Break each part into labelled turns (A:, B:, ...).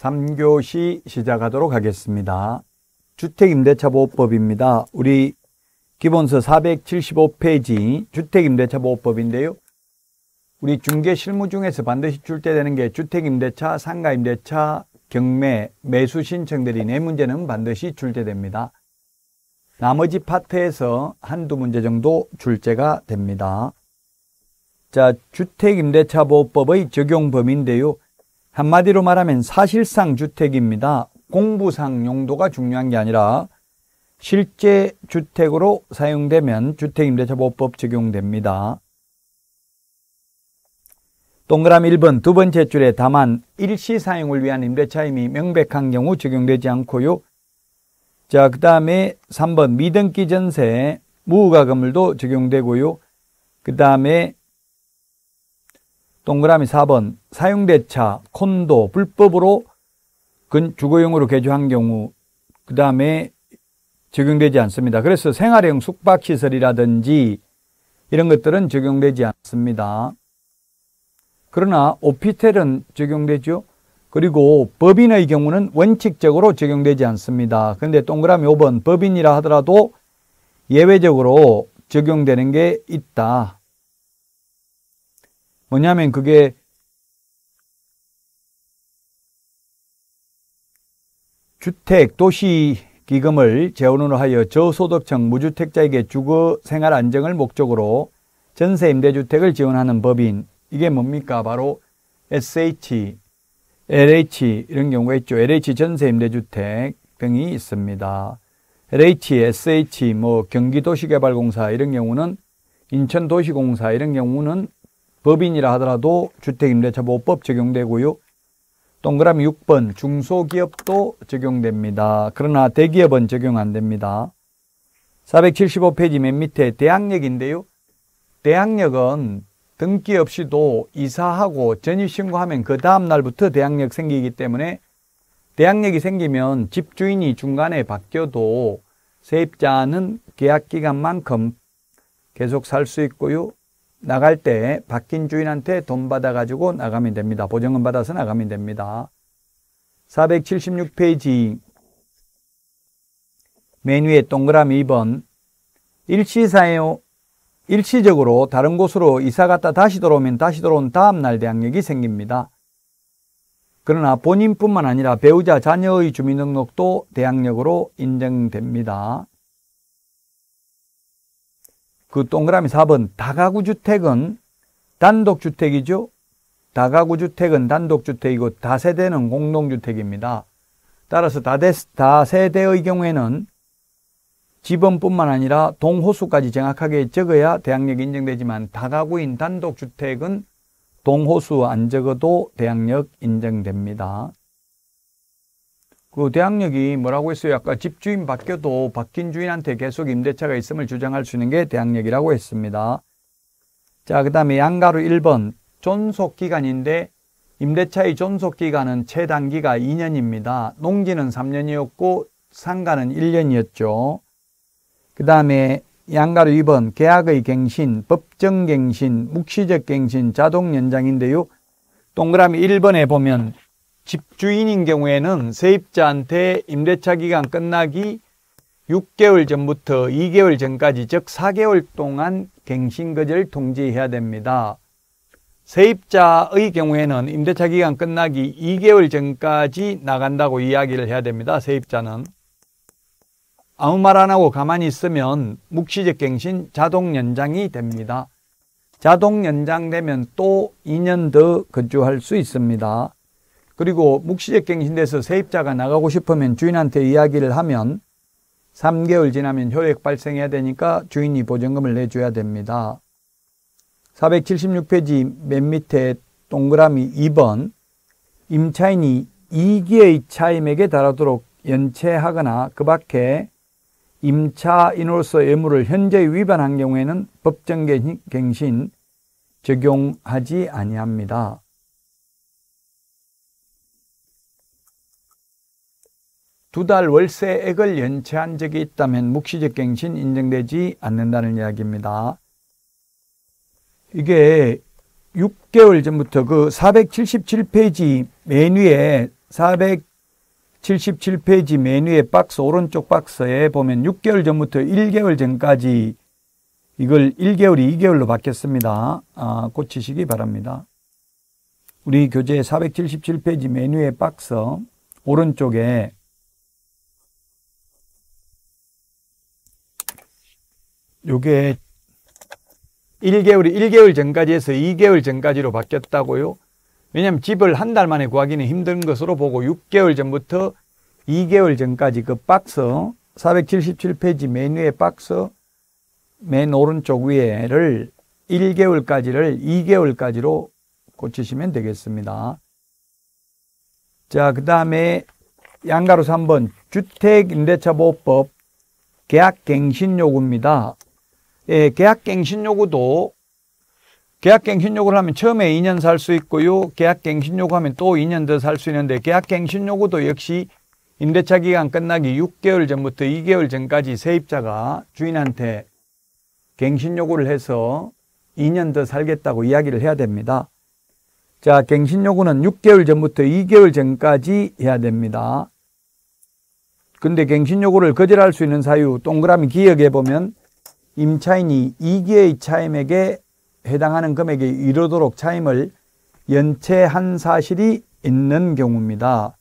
A: 3교시 시작하도록 하겠습니다. 주택임대차보호법입니다. 우리 기본서 475페이지 주택임대차보호법인데요. 우리 중개 실무 중에서 반드시 출제되는 게 주택임대차, 상가임대차, 경매, 매수 신청들이 네 문제는 반드시 출제됩니다. 나머지 파트에서 한두 문제 정도 출제가 됩니다. 자, 주택임대차보호법의 적용 범위인데요. 한마디로 말하면 사실상 주택입니다. 공부상 용도가 중요한 게 아니라 실제 주택으로 사용되면 주택임대차보호법 적용됩니다. 동그라미 1번 두 번째 줄에 다만 일시 사용을 위한 임대차임이 명백한 경우 적용되지 않고요. 자, 그 다음에 3번 미등기 전세 무허가 건물도 적용되고요. 그 다음에 동그라미 4번 사용대차, 콘도 불법으로 근 주거용으로 개조한 경우 그 다음에 적용되지 않습니다. 그래서 생활형 숙박시설이라든지 이런 것들은 적용되지 않습니다. 그러나 오피텔은 적용되죠. 그리고 법인의 경우는 원칙적으로 적용되지 않습니다. 그런데 동그라미 5번 법인이라 하더라도 예외적으로 적용되는 게 있다. 뭐냐면 그게 주택 도시 기금을 재원으로 하여 저소득층 무주택자에게 주거 생활 안정을 목적으로 전세 임대주택을 지원하는 법인 이게 뭡니까? 바로 SH, LH 이런 경우가 있죠. LH 전세 임대주택 등이 있습니다. LH, SH, 뭐 경기도시개발공사 이런 경우는 인천도시공사 이런 경우는 법인이라 하더라도 주택임대차보호법 적용되고요. 동그라미 6번 중소기업도 적용됩니다. 그러나 대기업은 적용 안 됩니다. 475페이지 맨 밑에 대항력인데요. 대항력은 등기 없이도 이사하고 전입신고하면 그 다음날부터 대항력 생기기 때문에 대항력이 생기면 집주인이 중간에 바뀌어도 세입자는 계약기간만큼 계속 살 수 있고요. 나갈 때 바뀐 주인한테 돈 받아가지고 나가면 됩니다. 보증금 받아서 나가면 됩니다. 476페이지 맨 위에 동그라미 2번 일시사요 일시적으로 다른 곳으로 이사 갔다 다시 돌아오면 다시 돌아온 다음 날 대항력이 생깁니다. 그러나 본인뿐만 아니라 배우자 자녀의 주민등록도 대항력으로 인정됩니다. 그 동그라미 4번 다가구 주택은 단독 주택이죠. 다가구 주택은 단독 주택이고 다세대는 공동 주택입니다. 따라서 다세대의 경우에는 지번뿐만 아니라 동호수까지 정확하게 적어야 대항력이 인정되지만 다가구인 단독 주택은 동호수 안 적어도 대항력 인정됩니다. 그 대항력이 뭐라고 했어요? 아까 집주인 바뀌어도 바뀐 주인한테 계속 임대차가 있음을 주장할 수 있는 게 대항력이라고 했습니다. 자, 그 다음에 양가로 1번 존속기간인데 임대차의 존속기간은 최단기가 2년입니다. 농지는 3년이었고 상가는 1년이었죠. 그 다음에 양가로 2번 계약의 갱신, 법정 갱신, 묵시적 갱신, 자동 연장인데요. 동그라미 1번에 보면 집주인인 경우에는 세입자한테 임대차 기간 끝나기 6개월 전부터 2개월 전까지 즉 4개월 동안 갱신거절 통지해야 됩니다. 세입자의 경우에는 임대차 기간 끝나기 2개월 전까지 나간다고 이야기를 해야 됩니다. 세입자는. 아무 말 안 하고 가만히 있으면 묵시적 갱신 자동 연장이 됩니다. 자동 연장되면 또 2년 더 거주할 수 있습니다. 그리고 묵시적 갱신돼서 세입자가 나가고 싶으면 주인한테 이야기를 하면 3개월 지나면 효액 발생해야 되니까 주인이 보증금을 내줘야 됩니다. 476페이지 맨 밑에 동그라미 2번 임차인이 2기의 차임액에 달하도록 연체하거나 그 밖에 임차인으로서 의무를 현재 위반한 경우에는 법정갱신 적용하지 아니합니다. 두달 월세액을 연체한 적이 있다면 묵시적 갱신 인정되지 않는다는 이야기입니다. 이게 6개월 전부터 그 477페이지 메뉴에 477페이지 메뉴의 박스 오른쪽 박스에 보면 6개월 전부터 1개월 전까지 이걸 1개월이 2개월로 바뀌었습니다. 아, 고치시기 바랍니다. 우리 교재 477페이지 메뉴의 박스 오른쪽에 요게 1개월이 1개월 전까지해서 2개월 전까지로 바뀌었다고요. 왜냐하면 집을 한 달 만에 구하기는 힘든 것으로 보고 6개월 전부터 2개월 전까지 그 박스 477페이지 맨 위에 박스 맨 오른쪽 위에를 1개월까지를 2개월까지로 고치시면 되겠습니다. 자, 그 다음에 양가로 3번 주택임대차보호법 계약갱신요구입니다. 예, 계약갱신 요구도 계약갱신 요구를 하면 처음에 2년 살 수 있고요. 계약갱신 요구하면 또 2년 더 살 수 있는데 계약갱신 요구도 역시 임대차 기간 끝나기 6개월 전부터 2개월 전까지 세입자가 주인한테 갱신 요구를 해서 2년 더 살겠다고 이야기를 해야 됩니다. 자, 갱신 요구는 6개월 전부터 2개월 전까지 해야 됩니다. 근데 갱신 요구를 거절할 수 있는 사유 동그라미 기억해 보면 임차인이 2기의 차임에게 해당하는 금액에 이르도록 차임을 연체한 사실이 있는 경우입니다.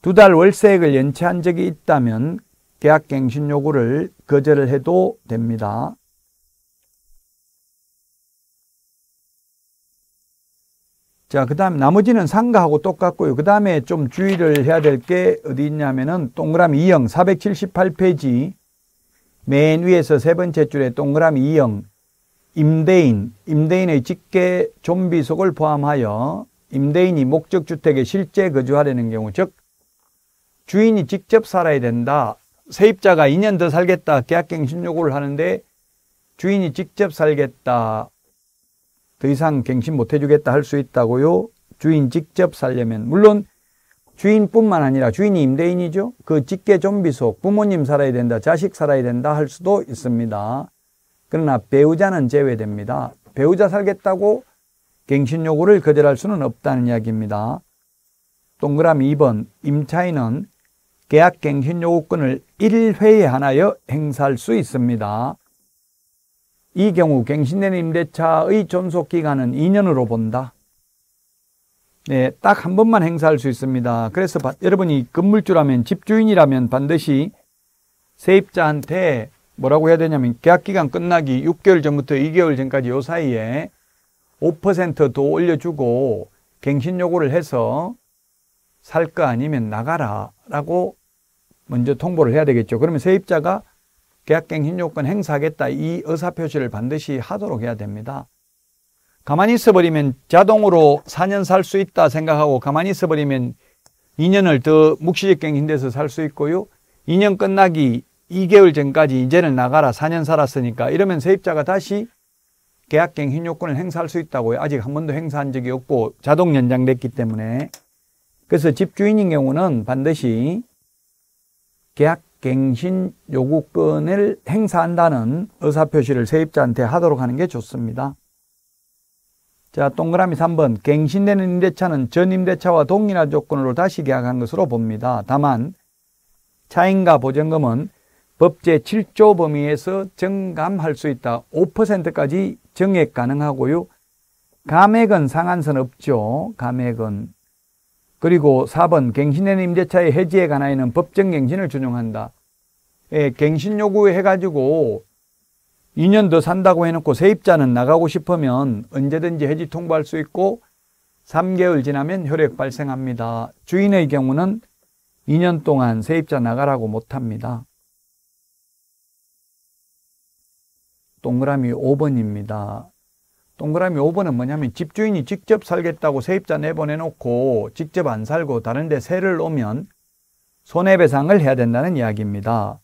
A: 두 달 월세액을 연체한 적이 있다면 계약갱신 요구를 거절을 해도 됩니다. 자, 그 다음 나머지는 상가하고 똑같고요. 그 다음에 좀 주의를 해야 될 게 어디 있냐면은 동그라미 2형 478페이지 맨 위에서 세 번째 줄에 동그라미 2형 임대인, 임대인의 직계 좀비 속을 포함하여 임대인이 목적 주택에 실제 거주하려는 경우 즉 주인이 직접 살아야 된다. 세입자가 2년 더 살겠다. 계약갱신 요구를 하는데 주인이 직접 살겠다. 더 이상 갱신 못 해주겠다 할 수 있다고요. 주인 직접 살려면 물론 주인뿐만 아니라 주인이 임대인이죠. 그 직계 좀비 속 부모님 살아야 된다, 자식 살아야 된다 할 수도 있습니다. 그러나 배우자는 제외됩니다. 배우자 살겠다고 갱신 요구를 거절할 수는 없다는 이야기입니다. 동그라미 2번 임차인은 계약 갱신 요구권을 1회에 한하여 행사할 수 있습니다. 이 경우 갱신된 임대차의 존속 기간은 2년으로 본다. 네, 딱 한 번만 행사할 수 있습니다. 그래서 바, 여러분이 건물주라면 집주인이라면 반드시 세입자한테 뭐라고 해야 되냐면 계약기간 끝나기 6개월 전부터 2개월 전까지 요 사이에 5%더 올려주고 갱신 요구를 해서 살 거 아니면 나가라 라고 먼저 통보를 해야 되겠죠. 그러면 세입자가 계약갱신 요건 행사하겠다 이 의사표시를 반드시 하도록 해야 됩니다. 가만히 있어버리면 자동으로 4년 살 수 있다 생각하고 가만히 있어버리면 2년을 더 묵시적행 힘들어서 살 수 있고요. 2년 끝나기 2개월 전까지 이제는 나가라 4년 살았으니까 이러면 세입자가 다시 계약갱 행요건을 행사할 수 있다고요. 아직 한 번도 행사한 적이 없고 자동 연장됐기 때문에 그래서 집주인인 경우는 반드시 계약갱신 요구권을 행사한다는 의사표시를 세입자한테 하도록 하는 게 좋습니다. 자, 동그라미 3번. 갱신되는 임대차는 전 임대차와 동일한 조건으로 다시 계약한 것으로 봅니다. 다만, 차인가 보증금은 법제 7조 범위에서 정감할 수 있다. 5%까지 정액 가능하고요. 감액은 상한선 없죠. 감액은. 그리고 4번 갱신되는 임대차의 해지에 관하여는 법정 갱신을 준용한다. 예, 갱신 요구해가지고 2년 더 산다고 해놓고 세입자는 나가고 싶으면 언제든지 해지 통보할 수 있고 3개월 지나면 효력 발생합니다. 주인의 경우는 2년 동안 세입자 나가라고 못합니다. 동그라미 5번입니다. 동그라미 5번은 뭐냐면 집주인이 직접 살겠다고 세입자 내보내놓고 직접 안 살고 다른 데 세를 오면 손해배상을 해야 된다는 이야기입니다.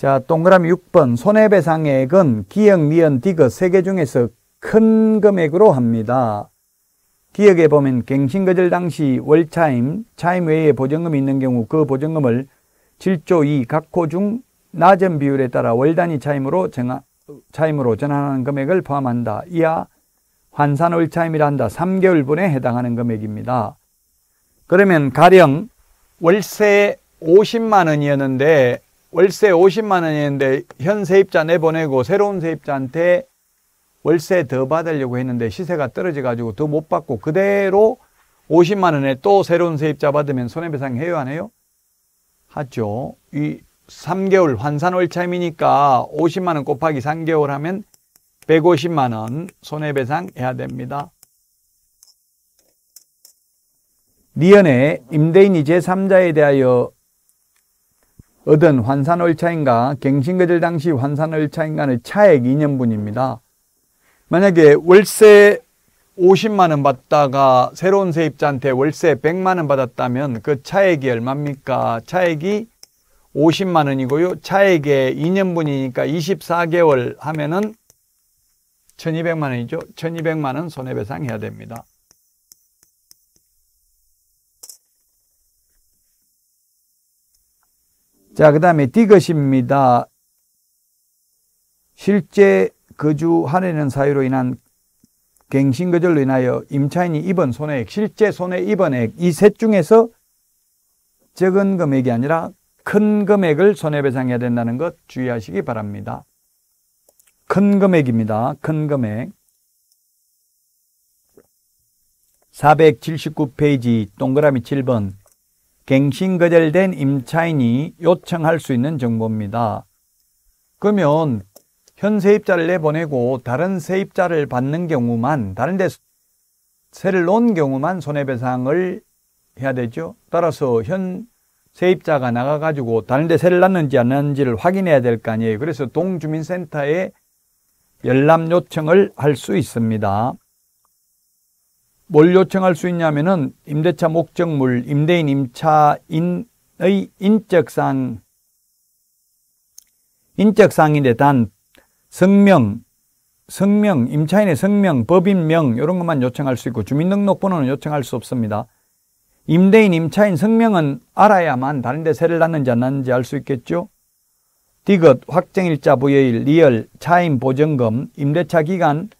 A: 자, 동그라미 6번 손해배상액은 기역, 니은, 디귿 세개 중에서 큰 금액으로 합니다. 기역에 보면 갱신거절 당시 월차임, 차임 외에 보증금이 있는 경우 그 보증금을 7조 2 각호 중 낮은 비율에 따라 월단위 차임으로 정하, 차임으로 전환하는 금액을 포함한다. 이하 환산 월차임이라 한다. 3개월분에 해당하는 금액입니다. 그러면 가령 월세 50만 원이었는데 월세 50만 원이었는데 현 세입자 내보내고 새로운 세입자한테 월세 더 받으려고 했는데 시세가 떨어져 가지고 더 못 받고 그대로 50만 원에 또 새로운 세입자 받으면 손해배상 해요 안 해요? 하죠. 이 3개월 환산 월차임이니까 50만 원 곱하기 3개월 하면 150만 원 손해배상 해야 됩니다. 니은의 임대인이 제3자에 대하여 얻은 환산월차인가 갱신거절 당시 환산월차인가는 차액 2년분입니다. 만약에 월세 50만원 받다가 새로운 세입자한테 월세 100만원 받았다면 그 차액이 얼마입니까? 차액이 50만원이고요. 차액의 2년분이니까 24개월 하면은 1200만원이죠. 1200만원 손해배상해야 됩니다. 자, 그 다음에 디것입니다. 실제 거주하려는 사유로 인한 갱신거절로 인하여 임차인이 입은 손해액, 실제 손해 입은액, 이 셋 중에서 적은 금액이 아니라 큰 금액을 손해배상해야 된다는 것 주의하시기 바랍니다. 큰 금액입니다. 큰 금액. 479페이지 동그라미 7번 갱신거절된 임차인이 요청할 수 있는 정보입니다. 그러면 현 세입자를 내보내고 다른 세입자를 받는 경우만 다른 데 세를 놓은 경우만 손해배상을 해야 되죠. 따라서 현 세입자가 나가가지고 다른 데 세를 놨는지 안 놨는지를 확인해야 될 거 아니에요. 그래서 동주민센터에 열람 요청을 할 수 있습니다. 뭘 요청할 수 있냐면은 임대차 목적물, 임대인 임차인의 인적사항, 인적사항인데 단 성명, 성명, 임차인의 성명, 법인명 이런 것만 요청할 수 있고 주민등록번호는 요청할 수 없습니다. 임대인, 임차인 성명은 알아야만 다른 데 세를 났는지 안 났는지 알 수 있겠죠? 디귿, 확정일자 부여일, 리얼, 차임 보증금, 임대차 기간,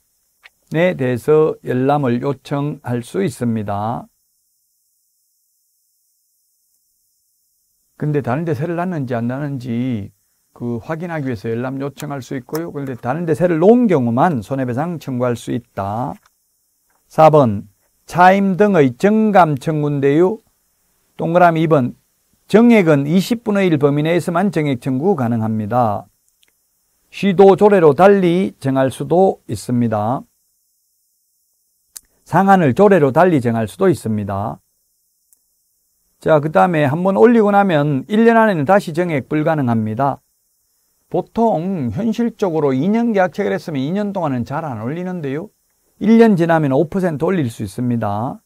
A: 에 대해서 열람을 요청할 수 있습니다. 근데 다른 데 세를 났는지 안 났는지 그 확인하기 위해서 열람 요청할 수 있고요. 그런데 다른 데 세를 놓은 경우만 손해배상 청구할 수 있다. 4번 차임 등의 정감 청구인데요. 동그라미 2번 정액은 20분의 1 범위 내에서만 정액 청구 가능합니다. 시도 조례로 달리 정할 수도 있습니다. 상한을 조례로 달리 정할 수도 있습니다. 자, 그 다음에 한번 올리고 나면 1년 안에는 다시 정액 불가능합니다. 보통 현실적으로 2년 계약 체결했으면 2년 동안은 잘 안 올리는데요. 1년 지나면 5% 올릴 수 있습니다.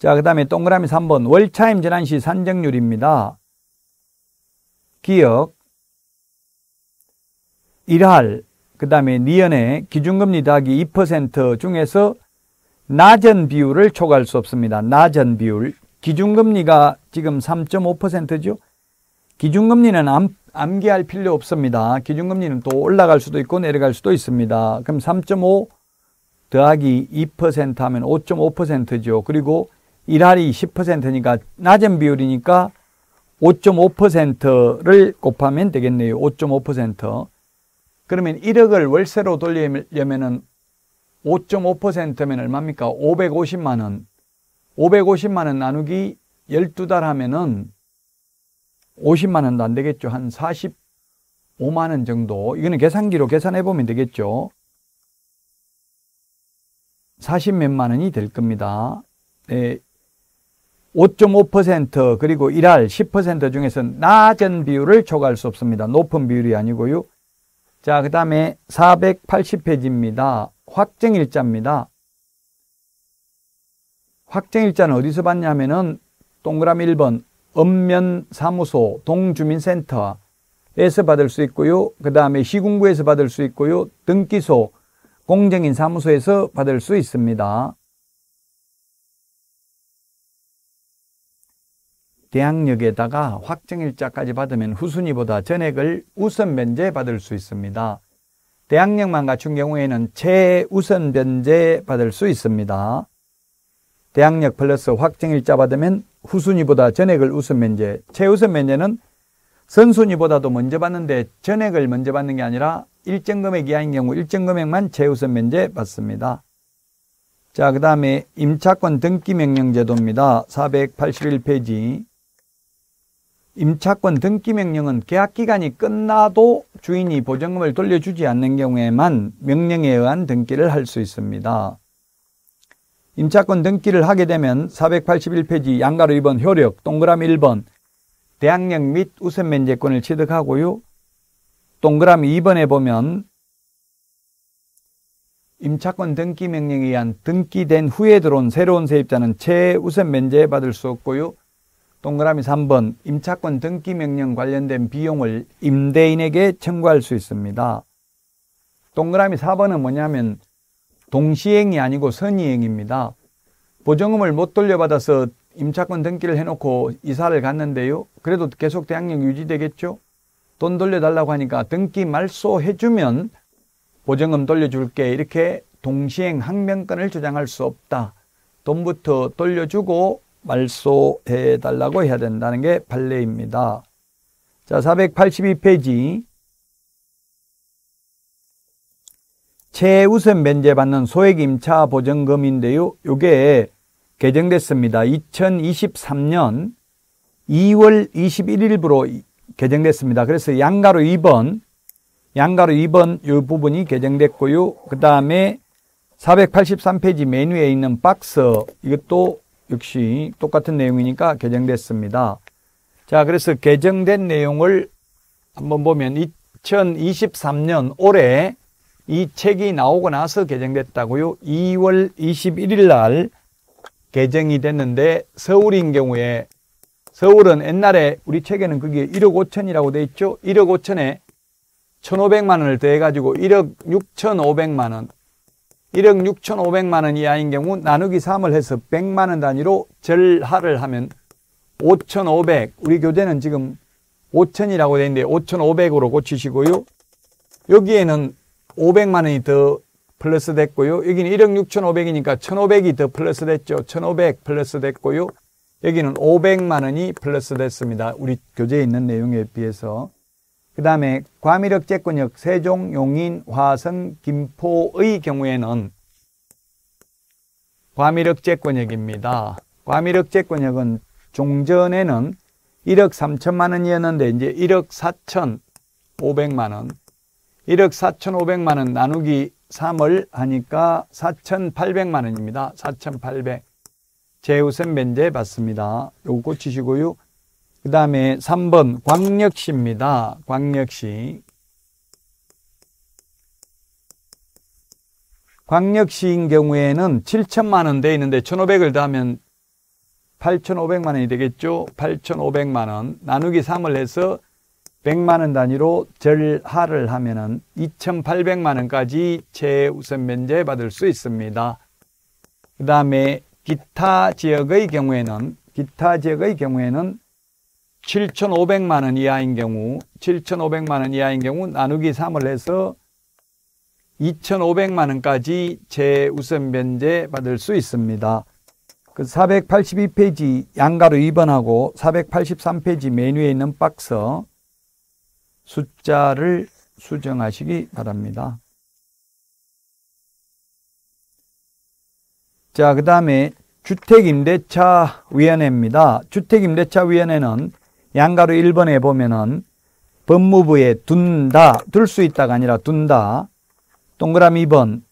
A: 자, 그 다음에 동그라미 3번 월차임 지난 시 산정률입니다. 기억, 일할, 그 다음에 니연의 기준금리 더하기 2% 중에서 낮은 비율을 초과할 수 없습니다. 낮은 비율. 기준금리가 지금 3.5%죠? 기준금리는 암, 암기할 필요 없습니다. 기준금리는 또 올라갈 수도 있고 내려갈 수도 있습니다. 그럼 3.5 더하기 2% 하면 5.5%죠. 그리고 1할이 10%니까 낮은 비율이니까 5.5%를 곱하면 되겠네요. 5.5%. 그러면 1억을 월세로 돌리려면 5.5%면 얼마입니까? 550만 원. 550만 원 나누기 12달 하면은 50만 원도 안 되겠죠. 한 45만 원 정도. 이거는 계산기로 계산해 보면 되겠죠. 40 몇만 원이 될 겁니다. 네. 5.5% 그리고 1할 10% 중에서 낮은 비율을 초과할 수 없습니다. 높은 비율이 아니고요. 자, 그 다음에 480페이지입니다. 확정일자입니다. 확정일자는 어디서 봤냐 하면은 동그라미 1번 읍면사무소 동주민센터에서 받을 수 있고요. 그 다음에 시군구에서 받을 수 있고요. 등기소 공정인 사무소에서 받을 수 있습니다. 대학력에다가 확정일자까지 받으면 후순위보다 전액을 우선 면제 받을 수 있습니다. 대항력만 갖춘 경우에는 최우선 변제 받을 수 있습니다. 대항력 플러스 확정일자 받으면 후순위보다 전액을 우선 면제, 최우선 면제는 선순위보다도 먼저 받는데 전액을 먼저 받는 게 아니라 일정 금액이 아닌 경우 일정 금액만 최우선 면제 받습니다. 자, 그 다음에 임차권 등기 명령 제도입니다. 481페이지. 임차권 등기 명령은 계약 기간이 끝나도 주인이 보증금을 돌려주지 않는 경우에만 명령에 의한 등기를 할 수 있습니다. 임차권 등기를 하게 되면 481페이지 양가로 2번 효력 동그라미 1번 대항력 및 우선 면제권을 취득하고요. 동그라미 2번에 보면 임차권 등기 명령에 의한 등기된 후에 들어온 새로운 세입자는 최우선 면제받을 수 없고요. 동그라미 3번 임차권 등기 명령 관련된 비용을 임대인에게 청구할 수 있습니다. 동그라미 4번은 뭐냐면 동시행이 아니고 선이행입니다. 보증금을 못 돌려받아서 임차권 등기를 해놓고 이사를 갔는데요. 그래도 계속 대항력 유지되겠죠? 돈 돌려달라고 하니까 등기 말소해주면 보증금 돌려줄게 이렇게 동시행 항명권을 주장할 수 없다. 돈부터 돌려주고 말소해 달라고 해야 된다는 게 판례입니다. 자, 482페이지. 최우선 면제받는 소액 임차 보증금인데요. 요게 개정됐습니다. 2023년 2월 21일부로 개정됐습니다. 그래서 양가로 2번, 양가로 2번 요 부분이 개정됐고요. 그 다음에 483페이지 메뉴에 있는 박스 이것도 역시 똑같은 내용이니까 개정됐습니다. 자, 그래서 개정된 내용을 한번 보면 2023년 올해 이 책이 나오고 나서 개정됐다고요. 2월 21일 날 개정이 됐는데 서울인 경우에 서울은 옛날에 우리 책에는 그게 1억 5천이라고 돼 있죠. 1억 5천에 1,500만 원을 더해 가지고 1억 6,500만 원 1억 6,500만 원 이하인 경우 나누기 3을 해서 100만 원 단위로 절하를 하면 5,500 우리 교재는 지금 5,000이라고 되어 있는데 5,500으로 고치시고요. 여기에는 500만 원이 더 플러스 됐고요. 여기는 1억 6,500이니까 1,500이 더 플러스 됐죠. 1,500 플러스 됐고요. 여기는 500만 원이 플러스 됐습니다. 우리 교재에 있는 내용에 비해서. 그 다음에 과밀력 제권역 세종, 용인, 화성, 김포의 경우에는 과밀력 제권역입니다. 과밀력 제권역은 종전에는 1억 3천만 원이었는데 이제 1억 4천 5백만 원 1억 4천 5백만 원 나누기 3을 하니까 4천8백만 원입니다. 4천8백0 재우선 면제 받습니다. 요거 고치시고요. 그 다음에 3번 광역시입니다. 광역시. 광역시인 경우에는 7천만 원 되어 있는데 1,500을 더하면 8,500만 원이 되겠죠. 8,500만 원 나누기 3을 해서 100만 원 단위로 절하를 하면은 2,800만 원까지 최우선 면제 받을 수 있습니다. 그다음에 기타 지역의 경우에는 기타 지역의 경우에는 7,500만 원 이하인 경우 7,500만 원 이하인 경우 나누기 3을 해서 2,500만 원까지 재우선 변제 받을 수 있습니다. 그 482페이지 양가로 2번하고 483페이지 메뉴에 있는 박스 숫자를 수정하시기 바랍니다. 자, 그 다음에 주택임대차위원회입니다. 주택임대차위원회는 양가로 1번에 보면은 법무부에 둔다, 둘 수 있다가 아니라 둔다. 동그라미 2번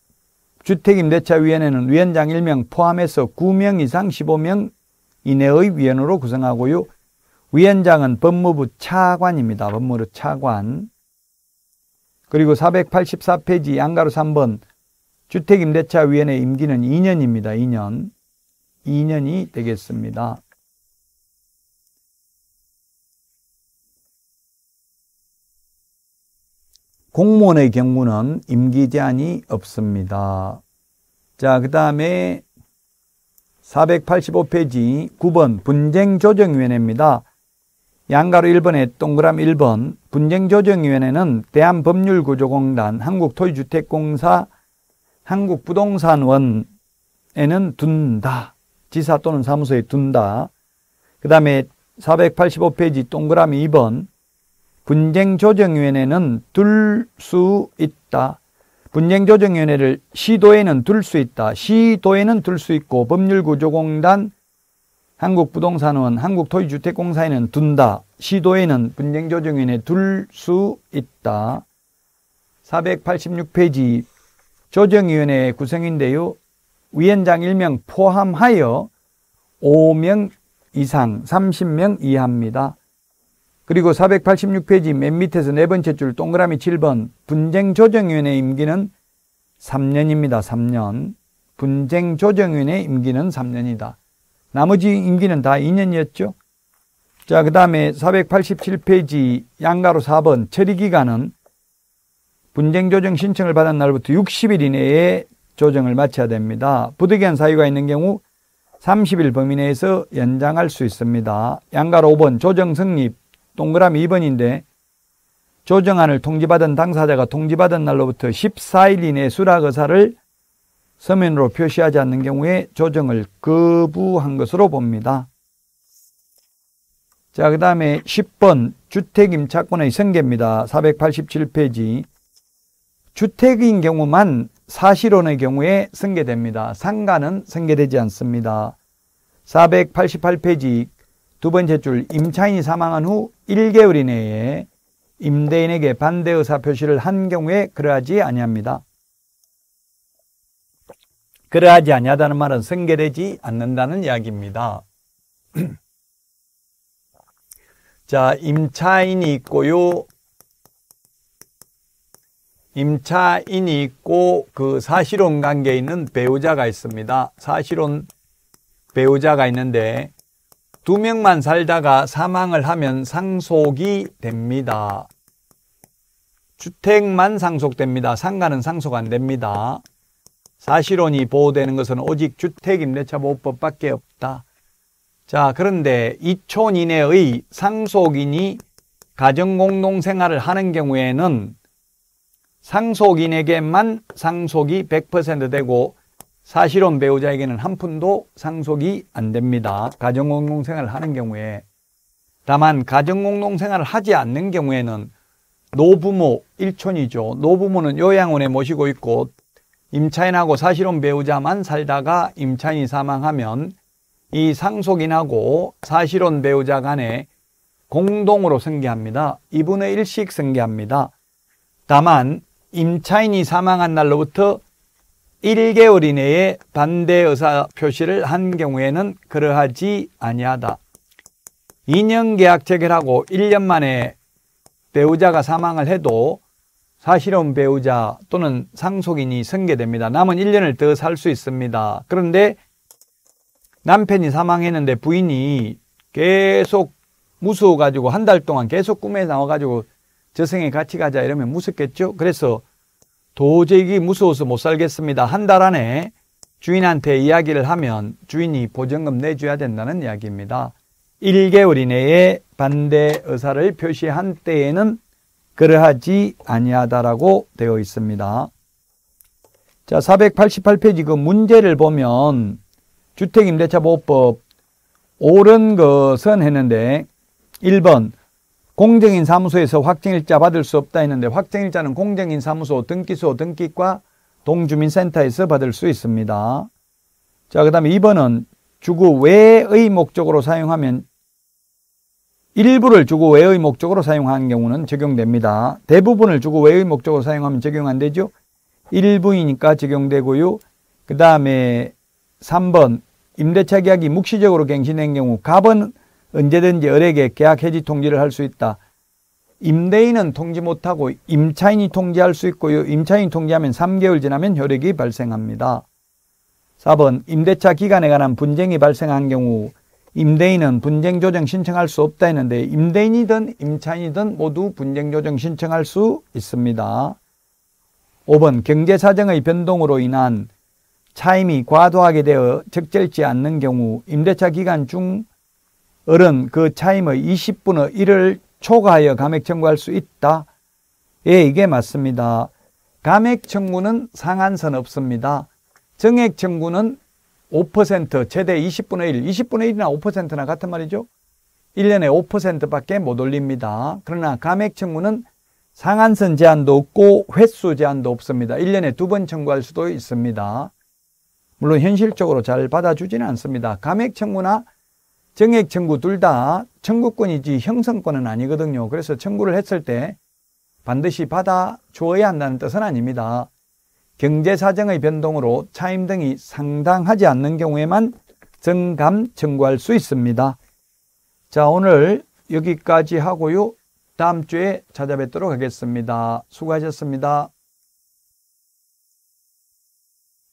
A: 주택임대차위원회는 위원장 1명 포함해서 9명 이상 15명 이내의 위원으로 구성하고요. 위원장은 법무부 차관입니다. 법무부 차관. 그리고 484페이지 양가로 3번 주택임대차위원회 임기는 2년입니다. 2년. 2년이 되겠습니다. 공무원의 경우는 임기 제한이 없습니다. 자, 그 다음에 485페이지 9번 분쟁조정위원회입니다. 양가로 1번에 동그라미 1번 분쟁조정위원회는 대한법률구조공단 한국토지주택공사 한국부동산원에는 둔다. 지사 또는 사무소에 둔다. 그 다음에 485페이지 동그라미 2번 분쟁조정위원회는 둘 수 있다. 분쟁조정위원회를 시도에는 둘 수 있다. 시도에는 둘 수 있고 법률구조공단, 한국부동산원, 한국토지주택공사에는 둔다. 시도에는 분쟁조정위원회 둘 수 있다. 486페이지 조정위원회 구성인데요. 위원장 1명 포함하여 5명 이상 30명 이하입니다. 그리고 486페이지 맨 밑에서 네 번째 줄 동그라미 7번 분쟁조정위원회 임기는 3년입니다. 3년. 분쟁조정위원회 임기는 3년이다. 나머지 임기는 다 2년이었죠. 자, 그 다음에 487페이지 양가로 4번 처리기간은 분쟁조정 신청을 받은 날부터 60일 이내에 조정을 마쳐야 됩니다. 부득이한 사유가 있는 경우 30일 범위 내에서 연장할 수 있습니다. 양가로 5번 조정 성립 동그라미 2번인데 조정안을 통지받은 당사자가 통지받은 날로부터 14일 이내 수락 의사를 서면으로 표시하지 않는 경우에 조정을 거부한 것으로 봅니다. 자, 그 다음에 10번 주택임차권의 생계입니다. 487페이지. 주택인 경우만 사실혼의 경우에 승계됩니다. 상가는 승계되지 않습니다. 488페이지 두 번째 줄 임차인이 사망한 후 1개월 이내에 임대인에게 반대 의사 표시를 한 경우에 그러하지 아니합니다. 그러하지 아니하다는 말은 승계되지 않는다는 이야기입니다. 자, 임차인이 있고요. 임차인이 있고 그 사실혼 관계에 있는 배우자가 있습니다. 사실혼 배우자가 있는데 두 명만 살다가 사망을 하면 상속이 됩니다. 주택만 상속됩니다. 상가는 상속 안 됩니다. 사실혼이 보호되는 것은 오직 주택임대차보호법밖에 없다. 자, 그런데 2촌 이내의 상속인이 가정공동생활을 하는 경우에는 상속인에게만 상속이 100% 되고 사실혼 배우자에게는 한 푼도 상속이 안 됩니다. 가정공동생활을 하는 경우에 다만 가정공동생활을 하지 않는 경우에는 노부모 일촌이죠. 노부모는 요양원에 모시고 있고 임차인하고 사실혼 배우자만 살다가 임차인이 사망하면 이 상속인하고 사실혼 배우자 간에 공동으로 승계합니다. 2분의 1씩 승계합니다. 다만 임차인이 사망한 날로부터 1개월 이내에 반대 의사 표시를 한 경우에는 그러하지 아니하다. 2년 계약 체결하고 1년 만에 배우자가 사망을 해도 사실혼 배우자 또는 상속인이 승계됩니다 남은 1년을 더 살 수 있습니다. 그런데 남편이 사망했는데 부인이 계속 무서워 가지고 한 달 동안 계속 꿈에 나와 가지고 저승에 같이 가자 이러면 무섭겠죠. 그래서 도저히 무서워서 못 살겠습니다. 한 달 안에 주인한테 이야기를 하면 주인이 보증금 내줘야 된다는 이야기입니다. 1개월 이내에 반대 의사를 표시한 때에는 그러하지 아니하다라고 되어 있습니다. 자, 488페이지 그 문제를 보면 주택임대차보호법 옳은 것은 했는데 1번 공정인 사무소에서 확정일자 받을 수 없다 했는데 확정일자는 공정인 사무소 등기소 등기과 동주민센터에서 받을 수 있습니다. 자, 그 다음에 2번은 주구 외의 목적으로 사용하면 일부를 주고 외의 목적으로 사용하는 경우는 적용됩니다. 대부분을 주고 외의 목적으로 사용하면 적용 안 되죠. 일부이니까 적용되고요. 그 다음에 3번 임대차 계약이 묵시적으로 갱신된 경우 갑은 언제든지 을에게 계약 해지 통지를 할 수 있다. 임대인은 통지 못하고 임차인이 통지할 수 있고요. 임차인이 통지하면 3개월 지나면 효력이 발생합니다. 4번 임대차 기간에 관한 분쟁이 발생한 경우 임대인은 분쟁 조정 신청할 수 없다 했는데 임대인이든 임차인이든 모두 분쟁 조정 신청할 수 있습니다. 5번 경제 사정의 변동으로 인한 차임이 과도하게 되어 적절치 않는 경우 임대차 기간 중 어른 그 차임의 20분의 1을 초과하여 감액 청구할 수 있다. 예, 이게 맞습니다. 감액 청구는 상한선 없습니다. 정액 청구는 5% 최대 20분의 1, 20분의 1이나 5%나 같은 말이죠. 1년에 5%밖에 못 올립니다. 그러나 감액 청구는 상한선 제한도 없고 횟수 제한도 없습니다. 1년에 두 번 청구할 수도 있습니다. 물론 현실적으로 잘 받아주지는 않습니다. 감액 청구나 정액, 청구 둘 다 청구권이지 형성권은 아니거든요. 그래서 청구를 했을 때 반드시 받아 주어야 한다는 뜻은 아닙니다. 경제사정의 변동으로 차임 등이 상당하지 않는 경우에만 정감 청구할 수 있습니다. 자, 오늘 여기까지 하고요. 다음 주에 찾아뵙도록 하겠습니다. 수고하셨습니다.